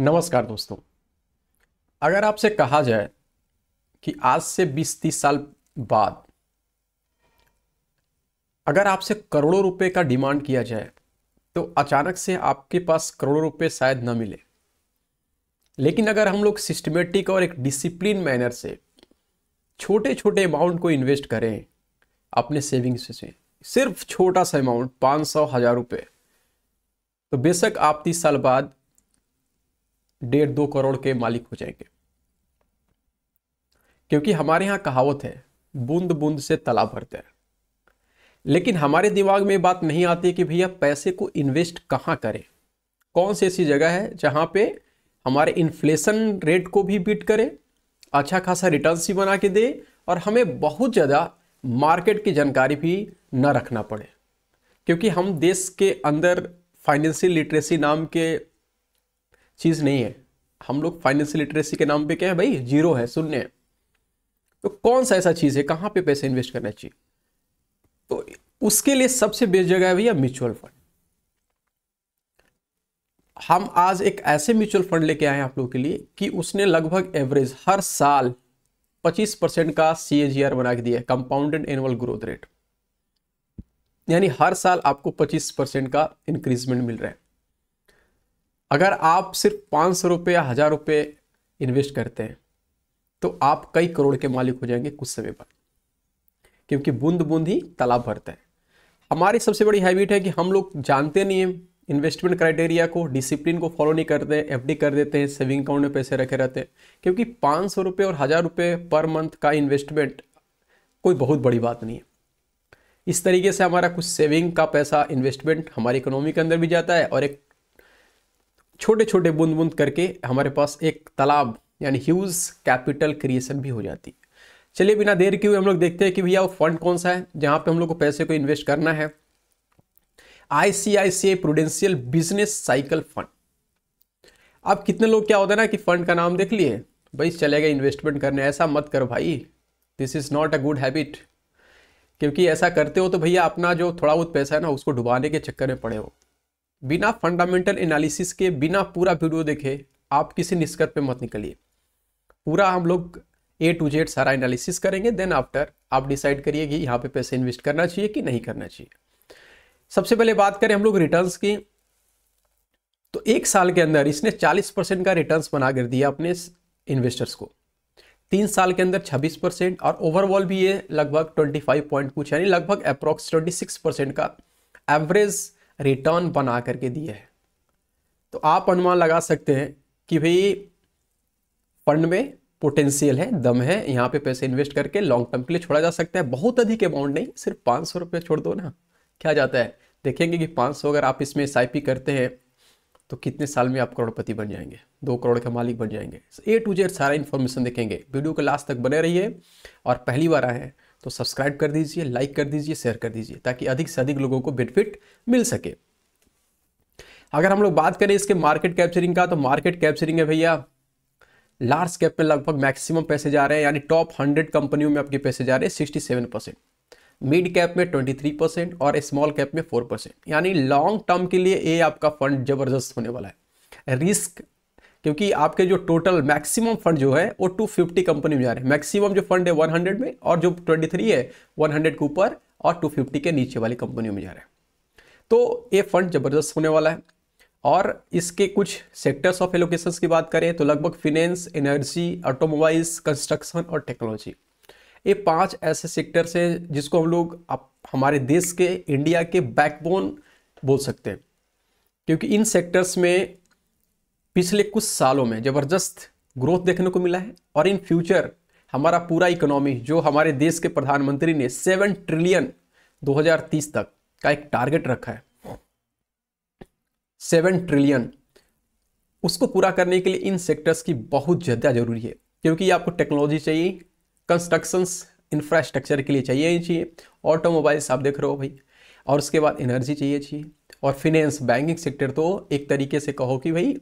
नमस्कार दोस्तों अगर आपसे कहा जाए कि आज से 20-30 साल बाद अगर आपसे करोड़ों रुपए का डिमांड किया जाए तो अचानक से आपके पास करोड़ों रुपए शायद न मिले लेकिन अगर हम लोग सिस्टमेटिक और एक डिसिप्लिन मैनर से छोटे छोटे अमाउंट को इन्वेस्ट करें अपने सेविंग्स से सिर्फ छोटा सा अमाउंट पाँच सौ हज़ार रुपये तो बेशक आप तीस साल बाद डेढ़ दो करोड़ के मालिक हो जाएंगे क्योंकि हमारे यहाँ कहावत है बूंद बूंद से तालाब भरते हैं लेकिन हमारे दिमाग में बात नहीं आती कि भैया पैसे को इन्वेस्ट कहाँ करें कौन सी ऐसी जगह है जहाँ पे हमारे इन्फ्लेशन रेट को भी बीट करे अच्छा खासा रिटर्न भी बना के दे और हमें बहुत ज़्यादा मार्केट की जानकारी भी न रखना पड़े क्योंकि हम देश के अंदर फाइनेंशियल लिटरेसी नाम के चीज़ नहीं है हम लोग फाइनेंशियल लिटरेसी के नाम पे क्या है भाई जीरो है शून्य है तो कौन सा ऐसा चीज़ है कहां पे पैसे इन्वेस्ट करना चाहिए तो उसके लिए सबसे बेस्ट जगह है भैया म्यूचुअल फंड हम आज एक ऐसे म्यूचुअल फंड लेके आए हैं आप लोगों के लिए कि उसने लगभग एवरेज हर साल 25 परसेंट का सी बना के दिया है कंपाउंडेड एनुअल ग्रोथ रेट यानी हर साल आपको 25 परसेंट का इंक्रीजमेंट मिल रहा है अगर आप सिर्फ पाँच सौ रुपये या हज़ार रुपये इन्वेस्ट करते हैं तो आप कई करोड़ के मालिक हो जाएंगे कुछ समय बाद क्योंकि बूंद बूंद ही तालाब भरता है हमारी सबसे बड़ी हैबिट है कि हम लोग जानते नहीं हैं इन्वेस्टमेंट क्राइटेरिया को डिसिप्लिन को फॉलो नहीं करते हैं एफ कर देते हैं सेविंग अकाउंट में पैसे रखे रहते हैं क्योंकि पाँच सौ रुपये और हज़ार रुपये पर मंथ का इन्वेस्टमेंट कोई बहुत बड़ी बात नहीं है इस तरीके से हमारा कुछ सेविंग का पैसा इन्वेस्टमेंट हमारी इकोनॉमी के अंदर भी जाता है और एक छोटे छोटे बूंद बूंद करके हमारे पास एक तालाब यानी ह्यूज कैपिटल क्रिएशन भी हो जाती है चलिए बिना देर के हुए हम लोग देखते हैं कि भैया वो फंड कौन सा है जहाँ पे हम लोग को पैसे को इन्वेस्ट करना है ICICI Prudential business cycle fund अब कितने लोग क्या होता है ना कि फंड का नाम देख लिए भाई चले गए इन्वेस्टमेंट करने ऐसा मत करो भाई this is not a good habit क्योंकि ऐसा करते हो तो भैया अपना जो थोड़ा बहुत पैसा है ना उसको डुबाने के चक्कर में पड़े हो बिना फंडामेंटल एनालिसिस के बिना पूरा वीडियो देखे आप किसी निष्कर्ष पे मत निकलिए पूरा हम लोग ए टू जेड सारा एनालिसिस करेंगे देन आफ्टर आप डिसाइड करिए कि यहाँ पे पैसे इन्वेस्ट करना चाहिए कि नहीं करना चाहिए सबसे पहले बात करें हम लोग रिटर्न्स की तो एक साल के अंदर इसने 40 परसेंट का रिटर्न्स बना कर दिया अपने इन्वेस्टर्स को तीन साल के अंदर 26 परसेंट और ओवरऑल भी ये लगभग 25 पॉइंट कुछ यानी लगभग अप्रॉक्स 26 परसेंट का एवरेज रिटर्न बना करके दिए हैं तो आप अनुमान लगा सकते हैं कि भाई फंड में पोटेंशियल है दम है यहाँ पे पैसे इन्वेस्ट करके लॉन्ग टर्म के लिए छोड़ा जा सकता है बहुत अधिक अमाउंट नहीं सिर्फ पाँच सौ रुपये छोड़ दो ना क्या जाता है देखेंगे कि पाँच सौ अगर आप इसमें एस करते हैं तो कितने साल में आप करोड़पति बन जाएंगे दो करोड़ के मालिक बन जाएंगे ए टू जेड सारा इन्फॉर्मेशन देखेंगे वीडियो को लास्ट तक बने रहिए और पहली बार आए हैं तो सब्सक्राइब कर दीजिए लाइक कर दीजिए शेयर कर दीजिए ताकि अधिक से अधिक लोगों को बेनिफिट मिल सके अगर हम लोग बात करें इसके मार्केट कैप्चरिंग का तो मार्केट कैप्चरिंग है भैया लार्ज कैप में लगभग मैक्सिमम पैसे जा रहे हैं यानी टॉप हंड्रेड कंपनियों में आपके पैसे जा रहे हैं sixty seven percent mid cap में ट्वेंटी थ्री परसेंट और स्मॉल कैप में फोर परसेंट यानी लॉन्ग टर्म के लिए ये आपका फंड जबरदस्त होने वाला है रिस्क क्योंकि आपके जो टोटल मैक्सिमम फंड जो है वो 250 कंपनी में जा रहे हैं मैक्सिमम जो फंड है 100 में और जो 23 है 100 के ऊपर और 250 के नीचे वाली कंपनियों में जा रहे हैं तो ये फंड ज़बरदस्त होने वाला है और इसके कुछ सेक्टर्स ऑफ एलोकेशन की बात करें तो लगभग फिनेंस एनर्जी ऑटोमोबाइल्स कंस्ट्रक्शन और टेक्नोलॉजी ये पांच ऐसे सेक्टर्स हैं जिसको हम लोग आप हमारे देश के इंडिया के बैकबोन बोल सकते हैं क्योंकि इन सेक्टर्स में पिछले कुछ सालों में ज़बरदस्त ग्रोथ देखने को मिला है और इन फ्यूचर हमारा पूरा इकोनॉमी जो हमारे देश के प्रधानमंत्री ने सेवन ट्रिलियन 2030 तक का एक टारगेट रखा है सेवन ट्रिलियन उसको पूरा करने के लिए इन सेक्टर्स की बहुत ज़्यादा ज़रूरी है क्योंकि आपको टेक्नोलॉजी चाहिए कंस्ट्रक्शन इंफ्रास्ट्रक्चर के लिए चाहिए ही चाहिए ऑटोमोबाइल्स आप देख रहे हो भाई और उसके बाद एनर्जी चाहिए चाहिए और फिनेंस बैंकिंग सेक्टर तो एक तरीके से कहो कि भाई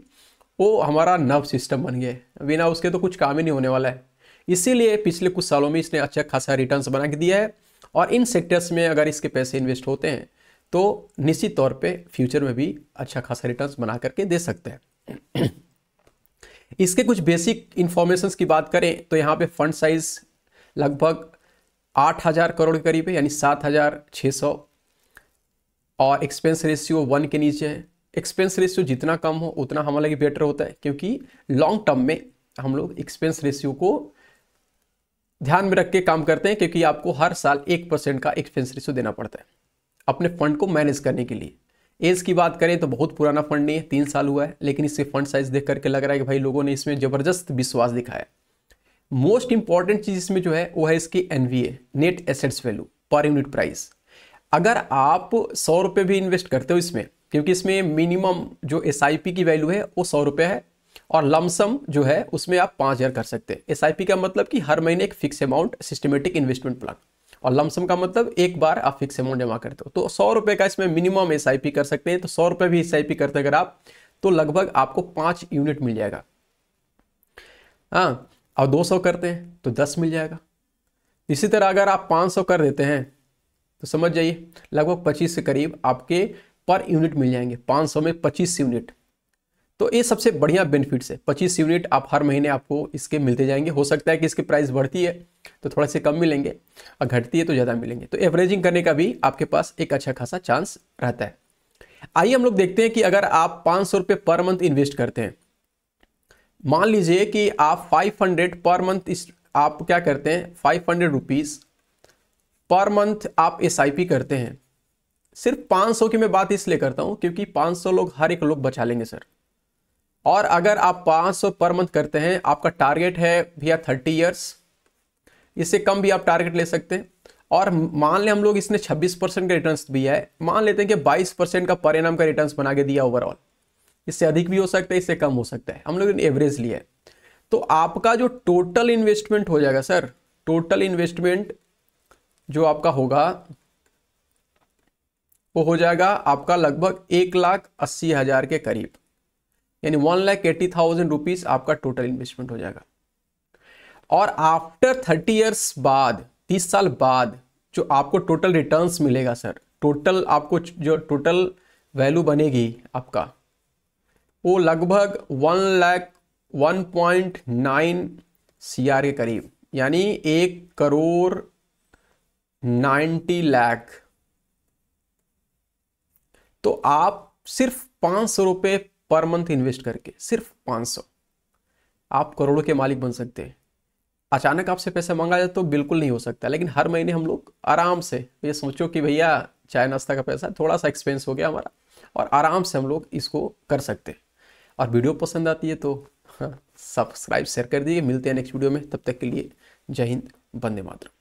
वो हमारा नर्व सिस्टम बन गया है बिना उसके तो कुछ काम ही नहीं होने वाला है इसीलिए पिछले कुछ सालों में इसने अच्छा खासा रिटर्न बना के दिया है और इन सेक्टर्स में अगर इसके पैसे इन्वेस्ट होते हैं तो निश्चित तौर पे फ्यूचर में भी अच्छा खासा रिटर्न्स बना करके दे सकते हैं इसके कुछ बेसिक इन्फॉर्मेशन की बात करें तो यहाँ पे फंड साइज लगभग आठ हज़ार करोड़ के करीब है यानी सात हज़ार छः सौ और एक्सपेंस रेशियो वन के नीचे है एक्सपेंस रेशियो जितना कम हो उतना हमारे लिए बेटर होता है क्योंकि लॉन्ग टर्म में हम लोग एक्सपेंस रेशियो को ध्यान में रख के काम करते हैं क्योंकि आपको हर साल एक परसेंट का एक्सपेंस रेशियो देना पड़ता है अपने फंड को मैनेज करने के लिए एज की बात करें तो बहुत पुराना फंड नहीं है तीन साल हुआ है लेकिन इससे फंड साइज देख करके लग रहा है कि भाई लोगों ने इसमें जबरदस्त विश्वास दिखाया मोस्ट इंपॉर्टेंट चीज इसमें जो है वो है इसकी NVA net assets value per unit price अगर आप सौ रुपये भी इन्वेस्ट करते हो इसमें क्योंकि इसमें मिनिमम जो एस की वैल्यू है वो सौ रुपये है और लमसम जो है उसमें आप पाँच हज़ार कर सकते हैं एस का मतलब कि हर महीने एक fix amount systematic investment plan और लमसम का मतलब एक बार आप फिक्स अमाउंट जमा करते हो तो सौ रुपये का इसमें मिनिमम एस कर सकते हैं तो सौ रुपये भी एस करते अगर आप तो लगभग आपको पाँच यूनिट मिल जाएगा हाँ और दो सौ करते हैं तो दस मिल जाएगा इसी तरह अगर आप पाँच सौ कर देते हैं तो समझ जाइए लगभग पच्चीस के करीब आपके पर यूनिट मिल जाएंगे 500 में 25 यूनिट तो ये सबसे बढ़िया बेनिफिट्स है 25 यूनिट आप हर महीने आपको इसके मिलते जाएंगे हो सकता है कि इसकी प्राइस बढ़ती है तो थोड़ा से कम मिलेंगे और घटती है तो ज़्यादा मिलेंगे तो एवरेजिंग करने का भी आपके पास एक अच्छा खासा चांस रहता है आइए हम लोग देखते हैं कि अगर आप पाँच सौ पर मंथ इन्वेस्ट करते हैं मान लीजिए कि आप 500 पर मंथ इस आप क्या करते हैं five hundred rupees per month आप एस करते हैं सिर्फ 500 की मैं बात इसलिए करता हूं क्योंकि 500 लोग हर एक लोग बचा लेंगे सर और अगर आप 500 पर मंथ करते हैं आपका टारगेट है भैया 30 इयर्स इससे कम भी आप टारगेट ले सकते हैं और मान लें हम लोग इसने 26 परसेंट का रिटर्न दिया है मान लेते हैं कि 22 परसेंट का परिणाम का रिटर्न बना के दिया ओवरऑल इससे अधिक भी हो सकता है इससे कम हो सकता है हम लोग एवरेज लिया है तो आपका जो टोटल इन्वेस्टमेंट हो जाएगा सर टोटल इन्वेस्टमेंट जो आपका होगा वो हो जाएगा आपका लगभग एक लाख अस्सी हज़ार के करीब यानी one lakh eighty thousand rupees आपका टोटल इन्वेस्टमेंट हो जाएगा और आफ्टर थर्टी ईयर्स बाद तीस साल बाद जो आपको टोटल रिटर्न्स मिलेगा सर टोटल आपको जो टोटल वैल्यू बनेगी आपका वो लगभग one lakh one point nine सी के करीब यानी एक करोड़ नाइन्टी लाख तो आप सिर्फ पाँच सौ रुपये पर मंथ इन्वेस्ट करके सिर्फ पाँच सौ आप करोड़ों के मालिक बन सकते हैं अचानक आपसे पैसा मांगा जाए तो बिल्कुल नहीं हो सकता लेकिन हर महीने हम लोग आराम से ये सोचो कि भैया चाय नाश्ता का पैसा थोड़ा सा एक्सपेंस हो गया हमारा और आराम से हम लोग इसको कर सकते हैं और वीडियो पसंद आती है तो हाँ, सब्सक्राइब शेयर कर दीजिए मिलते हैं नेक्स्ट वीडियो में तब तक के लिए जय हिंद बंदे मातरम